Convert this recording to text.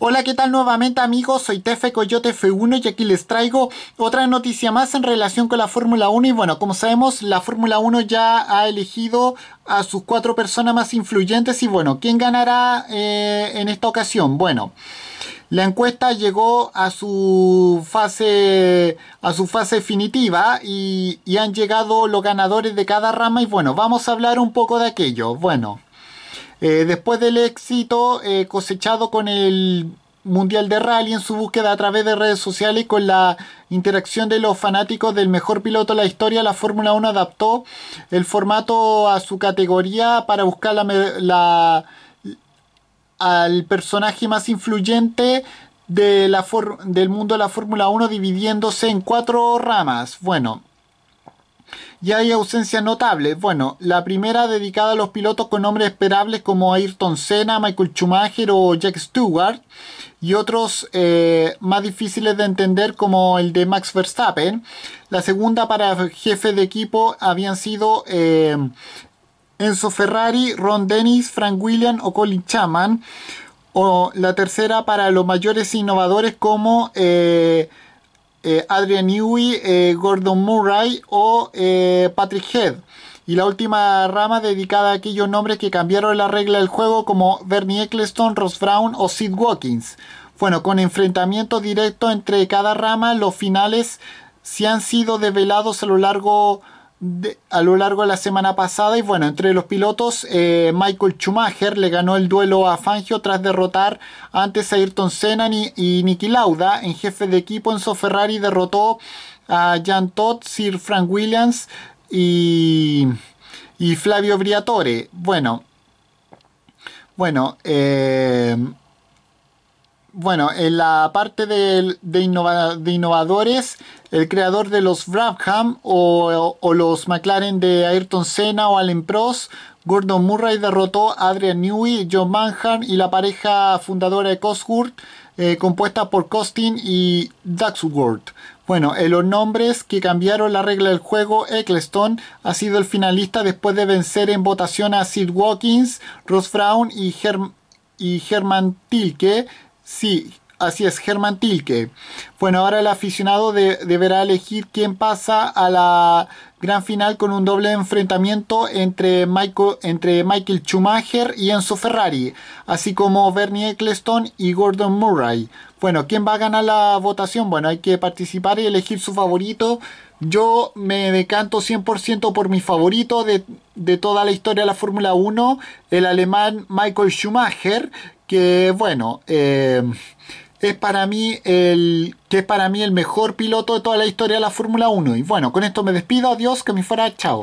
Hola, ¿qué tal nuevamente amigos? Soy Tefe Coyote F1 y aquí les traigo otra noticia más en relación con la Fórmula 1 y bueno, como sabemos, la Fórmula 1 ya ha elegido a sus cuatro personas más influyentes y bueno, ¿quién ganará eh, en esta ocasión? Bueno, la encuesta llegó a su fase a su fase definitiva y, y han llegado los ganadores de cada rama y bueno, vamos a hablar un poco de aquello. Bueno, eh, después del éxito eh, cosechado con el Mundial de Rally en su búsqueda a través de redes sociales y con la interacción de los fanáticos del mejor piloto de la historia, la Fórmula 1 adaptó el formato a su categoría para buscar la, al personaje más influyente del mundo de la Fórmula 1 dividiéndose en cuatro ramas. Bueno, y hay ausencias notables. Bueno, la primera dedicada a los pilotos con nombres esperables como Ayrton Senna, Michael Schumacher o Jack Stewart, y otros eh, más difíciles de entender como el de Max Verstappen. La segunda para jefe de equipo habían sido eh, Enzo Ferrari, Ron Dennis, Frank William o Colin Chapman. O la tercera para los mayores innovadores como... Eh, eh, Adrian Newey, eh, Gordon Murray o eh, Patrick Head. Y la última rama dedicada a aquellos nombres que cambiaron la regla del juego como Bernie Eccleston, Ross Brown o Sid Watkins. Bueno, con enfrentamiento directo entre cada rama, los finales se han sido develados a lo largo de a lo largo de la semana pasada. Y bueno, entre los pilotos, eh, Michael Schumacher le ganó el duelo a Fangio tras derrotar antes a Ayrton Senna y, Niki Lauda. En jefe de equipo, Enzo Ferrari derrotó a Jan Todd, Sir Frank Williams y, y Flavio Briatore. Bueno, bueno, eh, bueno, en la parte de, innovadores, el creador de los Brabham o, los McLaren de Ayrton Senna o Allen Prost, Gordon Murray derrotó a Adrian Newey, John Manhan y la pareja fundadora de Cosworth, eh, compuesta por Costin y Duxworth. Bueno, en los nombres que cambiaron la regla del juego, Eccleston ha sido el finalista después de vencer en votación a Sid Watkins, Ross Brown y, y Herman Tilke Sí, así es, Germán Tilke. Bueno, ahora el aficionado deberá elegir quién pasa a la gran final con un doble enfrentamiento entre Michael, entre Michael Schumacher y Enzo Ferrari, así como Bernie Eccleston y Gordon Murray. Bueno, ¿quién va a ganar la votación? Bueno, hay que participar y elegir su favorito. Yo me decanto 100% por mi favorito de, de toda la historia de la Fórmula 1, el alemán Michael Schumacher, que bueno, eh, es para mí el que es para mí el mejor piloto de toda la historia de la Fórmula 1. Y bueno, con esto me despido, adiós, que me fuera, chao.